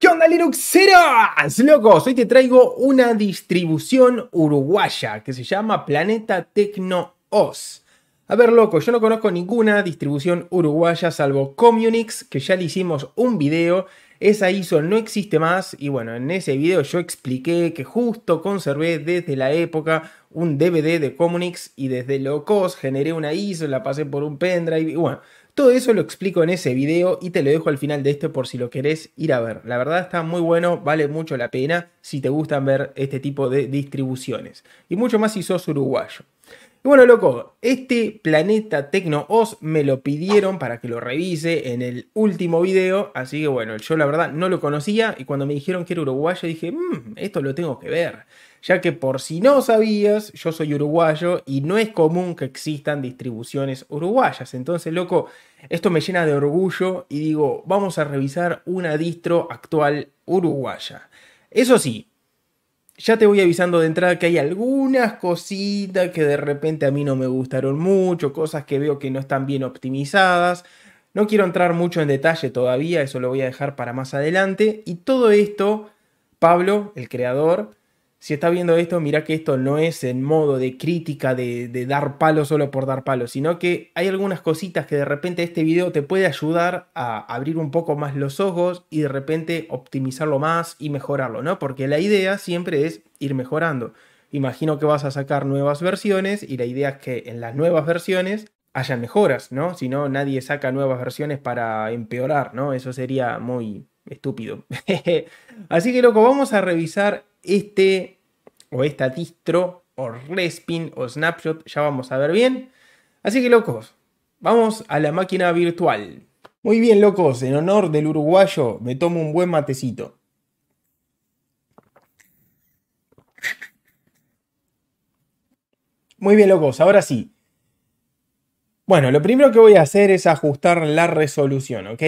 ¿Qué onda Linuxeras? Locos, hoy te traigo una distribución uruguaya que se llama Planeta Tecno OS. A ver, loco, yo no conozco ninguna distribución uruguaya salvo Comunix que ya le hicimos un video esa ISO no existe más y bueno, en ese video yo expliqué que justo conservé desde la época un DVD de Comunix y desde Locos generé una ISO, la pasé por un pendrive y bueno, todo eso lo explico en ese video y te lo dejo al final de este por si lo querés ir a ver. La verdad está muy bueno, vale mucho la pena si te gustan ver este tipo de distribuciones. Y mucho más si sos uruguayo. Y bueno, loco, este planeta Tecno Os me lo pidieron para que lo revise en el último video. Así que bueno, yo la verdad no lo conocía y cuando me dijeron que era uruguayo dije, mm, esto lo tengo que ver. Ya que por si no sabías, yo soy uruguayo y no es común que existan distribuciones uruguayas. Entonces, loco, esto me llena de orgullo y digo, vamos a revisar una distro actual uruguaya. Eso sí, ya te voy avisando de entrada que hay algunas cositas que de repente a mí no me gustaron mucho, cosas que veo que no están bien optimizadas. No quiero entrar mucho en detalle todavía, eso lo voy a dejar para más adelante. Y todo esto, Pablo, el creador, si estás viendo esto, mira que esto no es en modo de crítica, de, de, dar palo solo por dar palo, sino que hay algunas cositas que de repente este video te puede ayudar a abrir un poco más los ojos y de repente optimizarlo más y mejorarlo, ¿no? Porque la idea siempre es ir mejorando. Imagino que vas a sacar nuevas versiones y la idea es que en las nuevas versiones haya mejoras, ¿no? Si no, nadie saca nuevas versiones para empeorar, ¿no? Eso sería muy, estúpido. Así que loco, vamos a revisar este o esta distro o respin o snapshot, ya vamos a ver bien. Así que locos, vamos a la máquina virtual. Muy bien locos, en honor del uruguayo me tomo un buen matecito. Muy bien locos, ahora sí. Bueno, lo primero que voy a hacer es ajustar la resolución, ¿ok?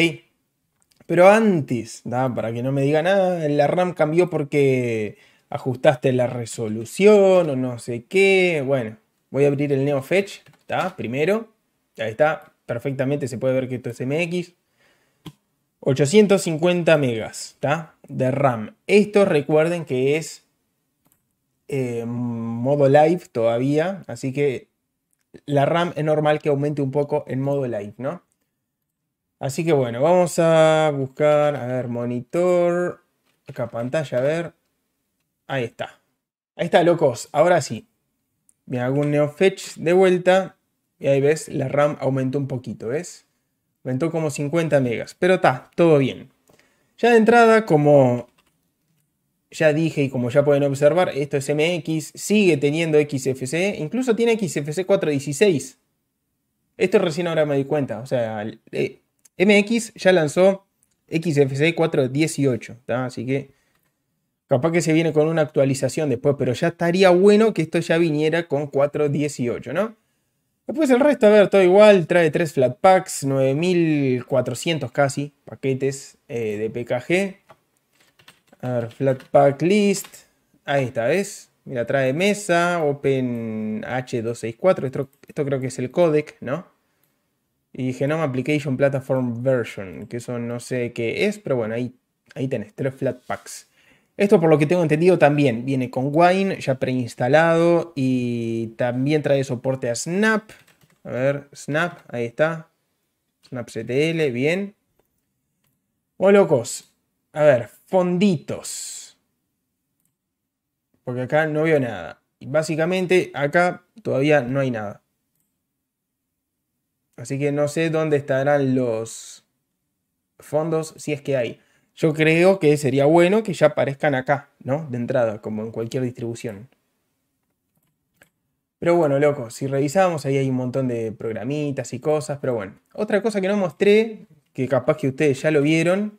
Pero antes, para que no me diga nada, la RAM cambió porque ajustaste la resolución o no sé qué. Bueno, voy a abrir el NeoFetch, ¿está? Primero, ahí está, perfectamente se puede ver que esto es MX. 850 megas, De RAM. Esto recuerden que es eh, modo live todavía, así que la RAM es normal que aumente un poco en modo live, ¿no? Así que bueno, vamos a buscar, a ver, monitor, acá pantalla, a ver. Ahí está. Ahí está, locos. Ahora sí. Me hago un NeoFetch de vuelta. Y ahí ves, la RAM aumentó un poquito, ¿ves? Aumentó como 50 megas. Pero está, todo bien. Ya de entrada, como ya dije y como ya pueden observar, esto es MX, sigue teniendo XFCE, incluso tiene xfc 416. Esto recién ahora me di cuenta, o sea, eh, MX ya lanzó XFC 418, así que capaz que se viene con una actualización después, pero ya estaría bueno que esto ya viniera con 418, ¿no? Después el resto, a ver, todo igual, trae 3 flat 9400 casi paquetes eh, de PKG. A ver, flat list, ahí está, ¿ves? Mira, trae mesa, Open H264, esto, esto creo que es el codec, ¿no? Y Genome Application Platform Version, que eso no sé qué es, pero bueno, ahí, ahí tenés, tres flat packs. Esto por lo que tengo entendido también viene con Wine ya preinstalado y también trae soporte a Snap. A ver, Snap, ahí está. Snap bien. O oh, locos. A ver, fonditos. Porque acá no veo nada. Y básicamente acá todavía no hay nada. Así que no sé dónde estarán los fondos, si es que hay. Yo creo que sería bueno que ya aparezcan acá, ¿no? De entrada, como en cualquier distribución. Pero bueno, loco, si revisamos, ahí hay un montón de programitas y cosas, pero bueno. Otra cosa que no mostré, que capaz que ustedes ya lo vieron,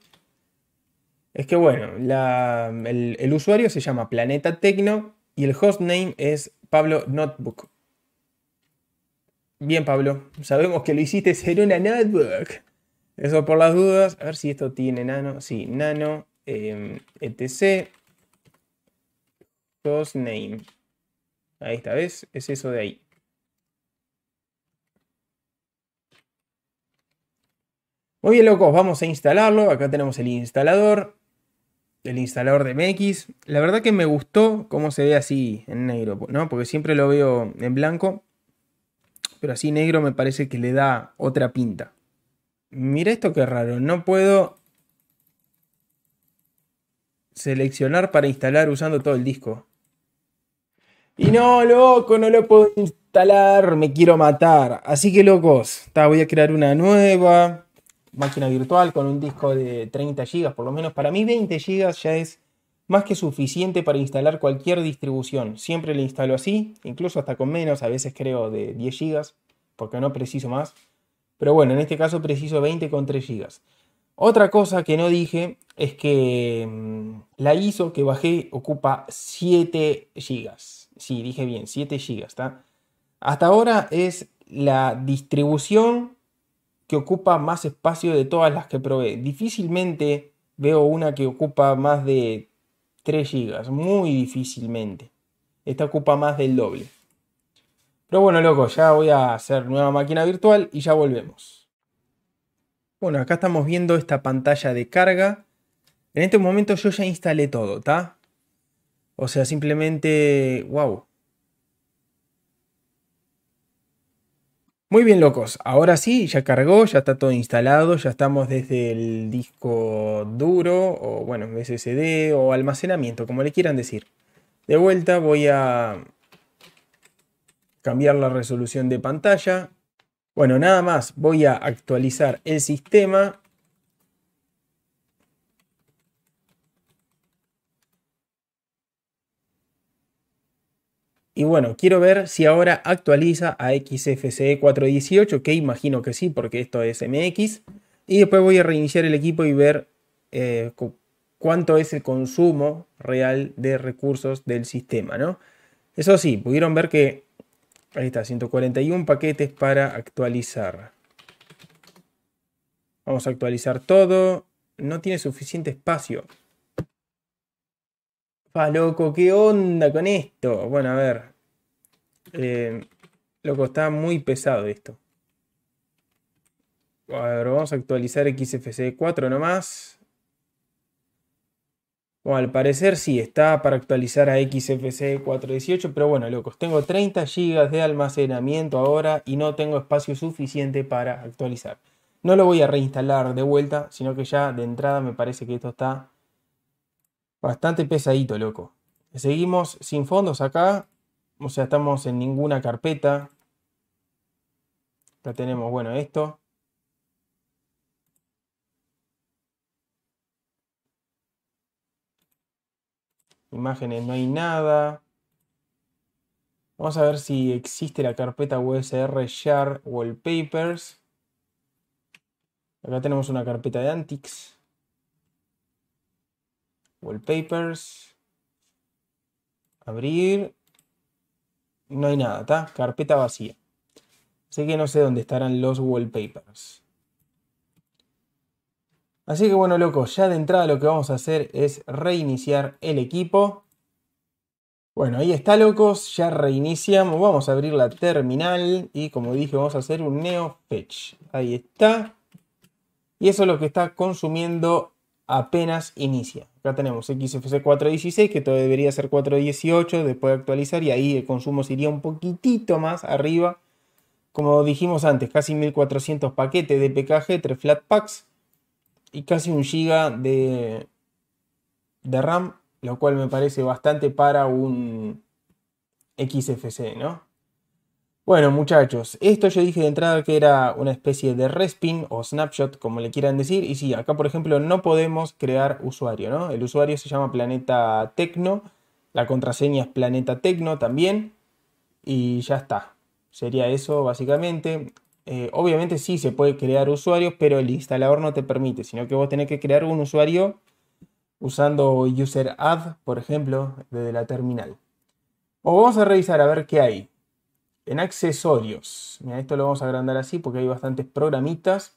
es que bueno, el, el, usuario se llama Planeta Tecno y el hostname es Pablo Notebook. Bien, Pablo, sabemos que lo hiciste en una notebook. Eso por las dudas. A ver si esto tiene nano. Sí, nano, em, etc. dos name. Ahí está, ¿ves? Es eso de ahí. Muy bien, locos, vamos a instalarlo. Acá tenemos el instalador. El instalador de MX. La verdad que me gustó cómo se ve así en negro, ¿no? Porque siempre lo veo en blanco pero así negro me parece que le da otra pinta. Mira esto que raro, no puedo seleccionar para instalar usando todo el disco. Y no, loco, no lo puedo instalar, me quiero matar. Así que locos, voy a crear una nueva máquina virtual con un disco de 30 GB, por lo menos para mí 20 GB ya es más que suficiente para instalar cualquier distribución. Siempre le instalo así, incluso hasta con menos, a veces creo de 10 GB, porque no preciso más. Pero bueno, en este caso preciso 20 con 3 GB. Otra cosa que no dije es que mm, la ISO que bajé ocupa 7 GB. Sí, dije bien, 7 GB, ¿está? Hasta ahora es la distribución que ocupa más espacio de todas las que probé. Difícilmente veo una que ocupa más de 3 GB, muy difícilmente. Esta ocupa más del doble. Pero bueno, loco, ya voy a hacer nueva máquina virtual y ya volvemos. Bueno, acá estamos viendo esta pantalla de carga. En este momento yo ya instalé todo, ¿está? O sea, simplemente, wow, Muy bien, locos. Ahora sí, ya cargó, ya está todo instalado, ya estamos desde el disco duro o bueno, SSD o almacenamiento, como le quieran decir. De vuelta voy a cambiar la resolución de pantalla. Bueno, nada más, voy a actualizar el sistema Y bueno, quiero ver si ahora actualiza a XFCE 418, que imagino que sí, porque esto es MX. Y después voy a reiniciar el equipo y ver eh, cuánto es el consumo real de recursos del sistema, ¿no? Eso sí, pudieron ver que ahí está, 141 paquetes para actualizar. Vamos a actualizar todo. No tiene suficiente espacio. Pa, loco, ¿qué onda con esto? Bueno, a ver. Eh, loco, está muy pesado esto. A ver, vamos a actualizar XFC 4 nomás. al parecer sí, está para actualizar a XFCE 418, pero bueno, locos, tengo 30 GB de almacenamiento ahora y no tengo espacio suficiente para actualizar. No lo voy a reinstalar de vuelta, sino que ya de entrada me parece que esto está Bastante pesadito, loco. Seguimos sin fondos acá. O sea, estamos en ninguna carpeta. Ya tenemos, bueno, esto. Imágenes, no hay nada. Vamos a ver si existe la carpeta USR Share Wallpapers. Acá tenemos una carpeta de Antics. Wallpapers. Abrir. No hay nada, ¿está? Carpeta vacía. Así que no sé dónde estarán los wallpapers. Así que bueno, locos. ya de entrada lo que vamos a hacer es reiniciar el equipo. Bueno, ahí está, locos. Ya reiniciamos. Vamos a abrir la terminal. Y como dije, vamos a hacer un neo fetch. Ahí está. Y eso es lo que está consumiendo apenas inicia. Acá tenemos XFC 416, que todo debería ser 418, después de actualizar y ahí el consumo se iría un poquitito más arriba. Como dijimos antes, casi 1400 paquetes de PKG, 3 flat packs y casi un giga de, de RAM, lo cual me parece bastante para un XFC, ¿no? Bueno, muchachos, esto yo dije de entrada que era una especie de respin o snapshot, como le quieran decir. Y sí, acá por ejemplo no podemos crear usuario, ¿no? El usuario se llama Planeta Tecno, la contraseña es Planeta Tecno también, y ya está. Sería eso básicamente. Eh, obviamente sí se puede crear usuarios, pero el instalador no te permite, sino que vos tenés que crear un usuario usando user por ejemplo, desde la terminal. O vamos a revisar a ver qué hay. En accesorios, mira, esto lo vamos a agrandar así porque hay bastantes programitas.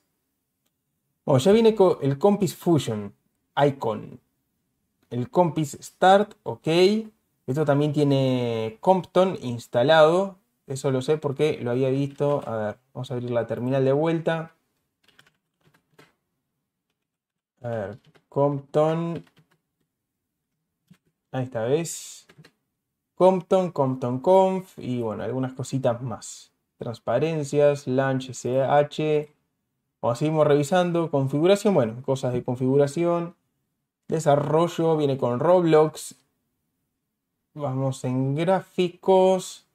Bueno, ya viene el Compis Fusion, Icon. El Compis Start, ok. Esto también tiene Compton instalado. Eso lo sé porque lo había visto. A ver, vamos a abrir la terminal de vuelta. A ver, Compton. Ahí está, ¿ves? Compton, Compton Conf y bueno, algunas cositas más. Transparencias, Launch SH. O seguimos revisando. Configuración, bueno, cosas de configuración. Desarrollo viene con Roblox. Vamos en gráficos.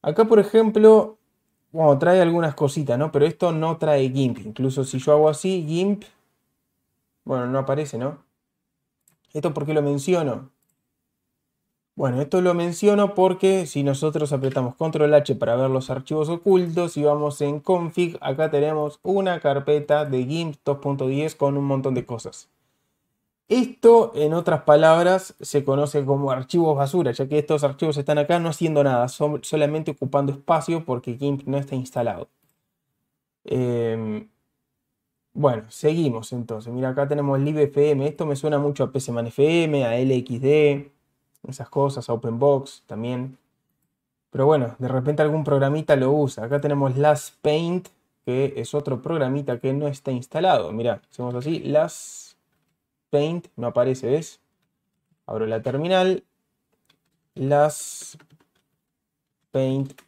Acá, por ejemplo, bueno, trae algunas cositas, ¿no? Pero esto no trae GIMP. Incluso si yo hago así, GIMP, bueno, no aparece, ¿no? ¿Esto por qué lo menciono? Bueno, esto lo menciono porque si nosotros apretamos control H para ver los archivos ocultos y vamos en config, acá tenemos una carpeta de GIMP 2.10 con un montón de cosas. Esto, en otras palabras, se conoce como archivos basura, ya que estos archivos están acá no haciendo nada, son solamente ocupando espacio porque GIMP no está instalado. Em, bueno, seguimos entonces. Mira, acá tenemos LibFM. Esto me suena mucho a PCManFM, a LXD esas cosas, OpenBox también. Pero bueno, de repente algún programita lo usa. Acá tenemos Last Paint, que es otro programita que no está instalado. Mirá, hacemos así, Las Paint, no aparece, ¿ves? Abro la terminal, Las Paint,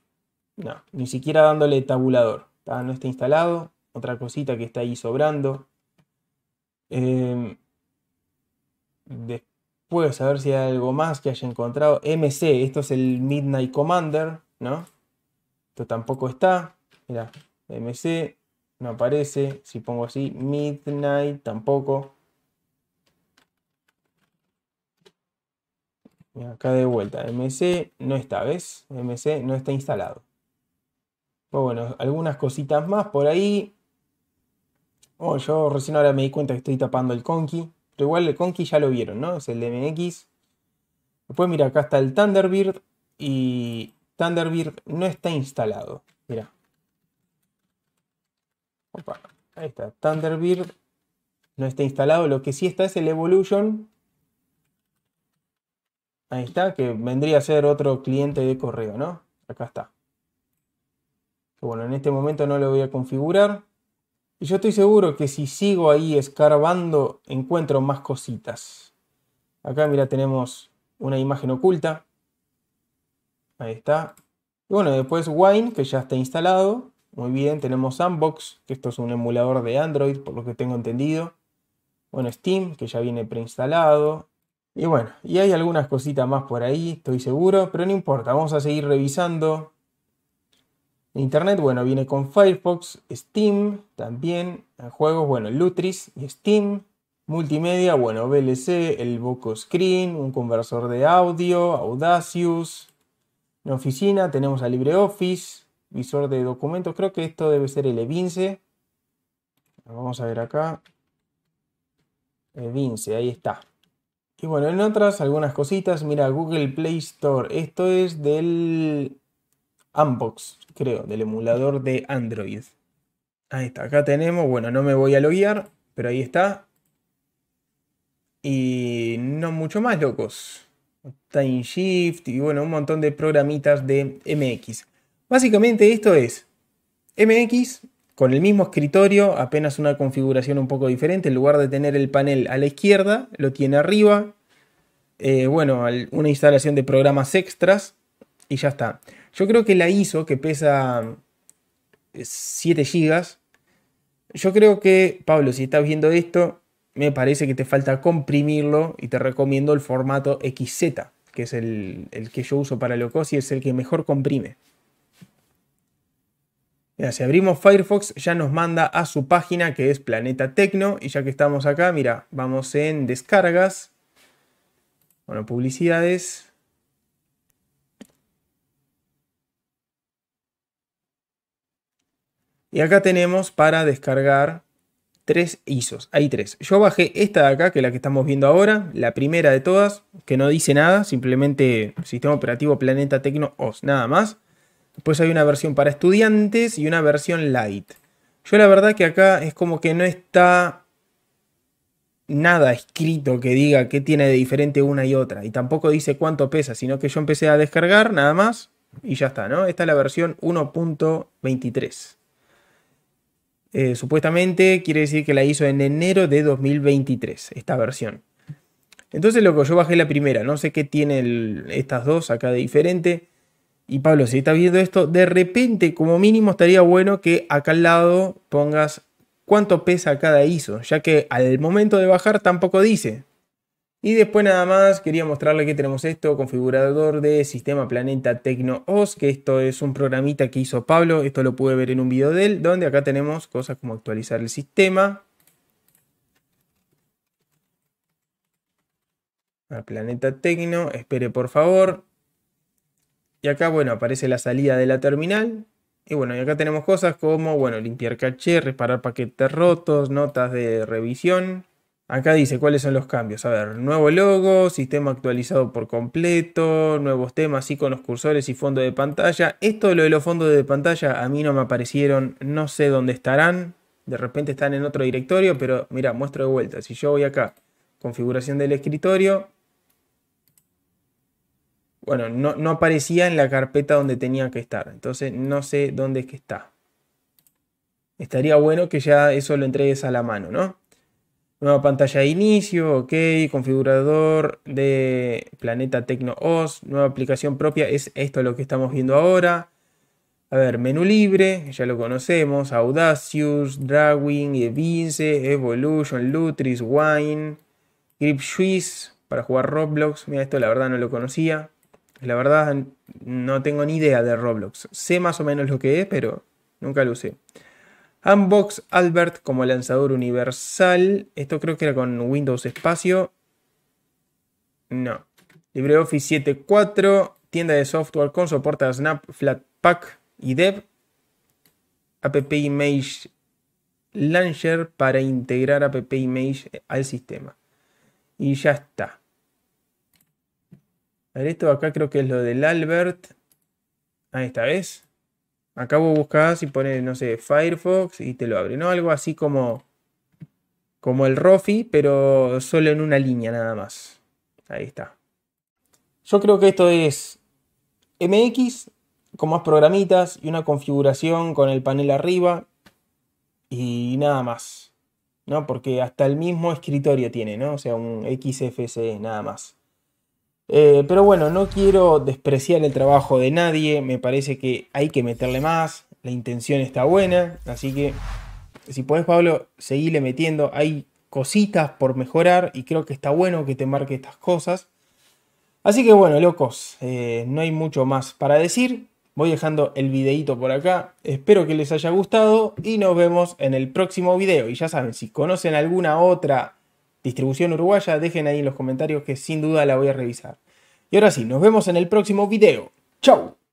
no, ni siquiera dándole tabulador. Ah, no está instalado, otra cosita que está ahí sobrando. Em, después Puedo saber si hay algo más que haya encontrado. MC, esto es el Midnight Commander, ¿no? Esto tampoco está. Mira, MC no aparece. Si pongo así, Midnight tampoco. acá de vuelta, MC no está, ¿ves? MC no está instalado. Pues bueno, algunas cositas más por ahí. Oh, yo recién ahora me di cuenta que estoy tapando el conky igual el Conky ya lo vieron, ¿no? Es el DMX Después, mira, acá está el Thunderbird. Y Thunderbird no está instalado. Mira. Opa, ahí está. Thunderbird no está instalado. Lo que sí está es el Evolution. Ahí está, que vendría a ser otro cliente de correo, ¿no? Acá está. Bueno, en este momento no lo voy a configurar. Y yo estoy seguro que si sigo ahí escarbando, encuentro más cositas. Acá, mira, tenemos una imagen oculta. Ahí está. Y bueno, después Wine, que ya está instalado. Muy bien, tenemos Sandbox, que esto es un emulador de Android, por lo que tengo entendido. Bueno, Steam, que ya viene preinstalado. Y bueno, y hay algunas cositas más por ahí, estoy seguro, pero no importa, vamos a seguir revisando Internet. Bueno, viene con Firefox, Steam, también juegos, bueno, Lutris y Steam. Multimedia, bueno, VLC, el Boco Screen, un conversor de audio, Audacious. En oficina tenemos a LibreOffice, visor de documentos, creo que esto debe ser el Evince. Vamos a ver acá. Evince, ahí está. Y bueno, en otras algunas cositas, mira, Google Play Store, esto es del Unbox, creo, del emulador de Android. Ahí está, acá tenemos, bueno, no me voy a loguear, pero ahí está. Y no mucho más, locos. Time Shift y bueno, un montón de programitas de MX. Básicamente esto es MX con el mismo escritorio, apenas una configuración un poco diferente. En lugar de tener el panel a la izquierda, lo tiene arriba. Eh, bueno, una instalación de programas extras y ya está. Yo creo que la ISO, que pesa 7 eh, GB, yo creo que, Pablo, si estás viendo esto, me parece que te falta comprimirlo y te recomiendo el formato XZ, que es el, que yo uso para Locos y es el que mejor comprime. Mira, si abrimos Firefox ya nos manda a su página que es Planeta Tecno y ya que estamos acá, mira, vamos en descargas, bueno, publicidades, Y acá tenemos para descargar tres ISOs. Hay tres. Yo bajé esta de acá, que es la que estamos viendo ahora, la primera de todas, que no dice nada, simplemente sistema operativo Planeta Tecno OS, nada más. Después hay una versión para estudiantes y una versión light. Yo la verdad que acá es como que no está nada escrito que diga qué tiene de diferente una y otra. Y tampoco dice cuánto pesa, sino que yo empecé a descargar nada más y ya está, ¿no? Esta es la versión 1.23. Eh, supuestamente quiere decir que la hizo en enero de 2023, esta versión. Entonces, que yo bajé la primera, no sé qué tienen estas dos acá de diferente. Y Pablo, si estás viendo esto, de repente, como mínimo, estaría bueno que acá al lado pongas cuánto pesa cada ISO, ya que al momento de bajar tampoco dice. Y después nada más quería mostrarle que tenemos esto, configurador de sistema planeta Tecno OS, que esto es un programita que hizo Pablo, esto lo pude ver en un video de él, donde acá tenemos cosas como actualizar el sistema. planeta Tecno, espere por favor. Y acá, bueno, aparece la salida de la terminal, y bueno, acá tenemos cosas como, bueno, limpiar caché, reparar paquetes rotos, notas de revisión, Acá dice cuáles son los cambios. A ver, nuevo logo, sistema actualizado por completo, nuevos temas, con los cursores y fondo de pantalla. Esto de lo de los fondos de pantalla a mí no me aparecieron, no sé dónde estarán. De repente están en otro directorio, pero mira, muestro de vuelta. Si yo voy acá, configuración del escritorio. Bueno, no, no aparecía en la carpeta donde tenía que estar. Entonces no sé dónde es que está. Estaría bueno que ya eso lo entregues a la mano, ¿no? Nueva pantalla de inicio, ok, configurador de Planeta Tecno OS, nueva aplicación propia, es esto lo que estamos viendo ahora. A ver, menú libre, ya lo conocemos, Audacious, Drawing, Evince, Evolution, Lutris, Wine, Grip Swiss para jugar Roblox. Mira, esto la verdad no lo conocía. La verdad no tengo ni idea de Roblox. Sé más o menos lo que es, pero nunca lo usé. Unbox Albert como lanzador universal. Esto creo que era con Windows Espacio. No. LibreOffice 7.4. Tienda de software con soporte a Snap, Flatpak y Dev. App Image Launcher para integrar App Image al sistema. Y ya está. A ver, esto acá creo que es lo del Albert. Ahí esta vez. Acá vos buscás y pones, no sé, Firefox y te lo abre, ¿no? Algo así como, como el Rofi, pero solo en una línea nada más. Ahí está. Yo creo que esto es MX con más programitas y una configuración con el panel arriba y nada más. ¿no? Porque hasta el mismo escritorio tiene, ¿no? O sea, un XFCE nada más. Eh, pero bueno, no quiero despreciar el trabajo de nadie, me parece que hay que meterle más, la intención está buena, así que si puedes Pablo, seguile metiendo, hay cositas por mejorar y creo que está bueno que te marque estas cosas. Así que bueno, locos, eh, no hay mucho más para decir, voy dejando el videito por acá, espero que les haya gustado y nos vemos en el próximo video. Y ya saben, si conocen alguna otra distribución uruguaya, dejen ahí en los comentarios que sin duda la voy a revisar. Y ahora sí, nos vemos en el próximo video. ¡Chau!